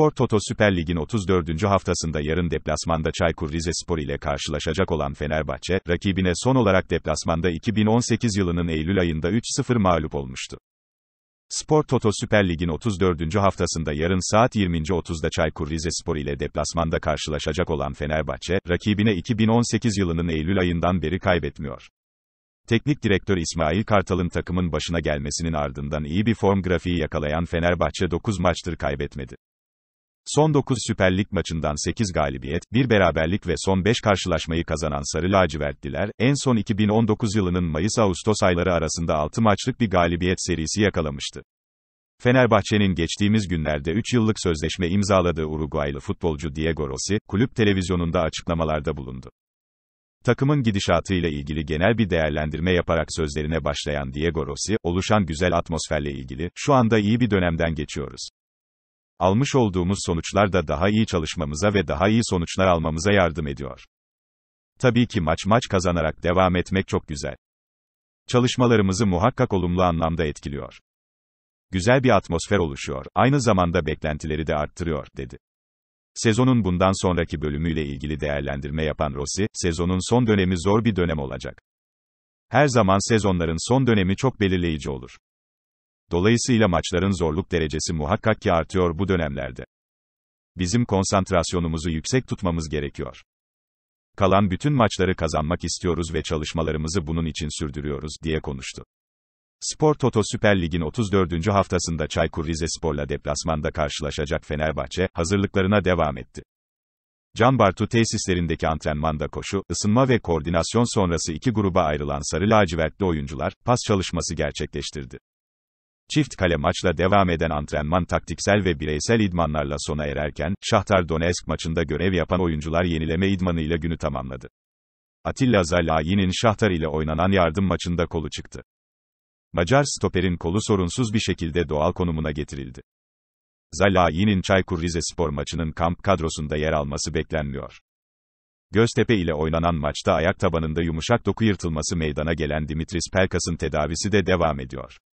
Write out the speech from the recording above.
Spor Toto Süper Lig'in 34. haftasında yarın deplasmanda Çaykur Rizespor ile karşılaşacak olan Fenerbahçe, rakibine son olarak deplasmanda 2018 yılının Eylül ayında 3-0 mağlup olmuştu. Spor Toto Süper Lig'in 34. haftasında yarın saat 20.30'da Çaykur Rizespor ile deplasmanda karşılaşacak olan Fenerbahçe, rakibine 2018 yılının Eylül ayından beri kaybetmiyor. Teknik direktör İsmail Kartal'ın takımın başına gelmesinin ardından iyi bir form grafiği yakalayan Fenerbahçe 9 maçtır kaybetmedi. Son 9 Süper Lig maçından 8 galibiyet, 1 beraberlik ve son 5 karşılaşmayı kazanan Sarı Lacivertliler, en son 2019 yılının Mayıs-Ağustos ayları arasında 6 maçlık bir galibiyet serisi yakalamıştı. Fenerbahçe'nin geçtiğimiz günlerde 3 yıllık sözleşme imzaladığı Uruguaylı futbolcu Diego Rossi, kulüp televizyonunda açıklamalarda bulundu. Takımın gidişatı ile ilgili genel bir değerlendirme yaparak sözlerine başlayan Diego Rossi, oluşan güzel atmosferle ilgili, şu anda iyi bir dönemden geçiyoruz almış olduğumuz sonuçlar da daha iyi çalışmamıza ve daha iyi sonuçlar almamıza yardım ediyor. Tabii ki maç maç kazanarak devam etmek çok güzel. Çalışmalarımızı muhakkak olumlu anlamda etkiliyor. Güzel bir atmosfer oluşuyor, aynı zamanda beklentileri de arttırıyor, dedi. Sezonun bundan sonraki bölümüyle ilgili değerlendirme yapan Rossi, sezonun son dönemi zor bir dönem olacak. Her zaman sezonların son dönemi çok belirleyici olur. Dolayısıyla maçların zorluk derecesi muhakkak ki artıyor bu dönemlerde. Bizim konsantrasyonumuzu yüksek tutmamız gerekiyor. Kalan bütün maçları kazanmak istiyoruz ve çalışmalarımızı bunun için sürdürüyoruz, diye konuştu. Spor Toto Süper Lig'in 34. haftasında Çaykur Rizespor'la deplasmanda karşılaşacak Fenerbahçe, hazırlıklarına devam etti. Can Bartu tesislerindeki antrenmanda koşu, ısınma ve koordinasyon sonrası iki gruba ayrılan sarı lacivertli oyuncular, pas çalışması gerçekleştirdi. Çift kale maçla devam eden antrenman taktiksel ve bireysel idmanlarla sona ererken, Şahtar Donetsk maçında görev yapan oyuncular yenileme idmanıyla günü tamamladı. Atilla Zalai'nin Şahtar ile oynanan yardım maçında kolu çıktı. Macar stoperin kolu sorunsuz bir şekilde doğal konumuna getirildi. Zalai'nin Çaykur Rizespor maçının kamp kadrosunda yer alması beklenmiyor. Göztepe ile oynanan maçta ayak tabanında yumuşak doku yırtılması meydana gelen Dimitris Pelkas'ın tedavisi de devam ediyor.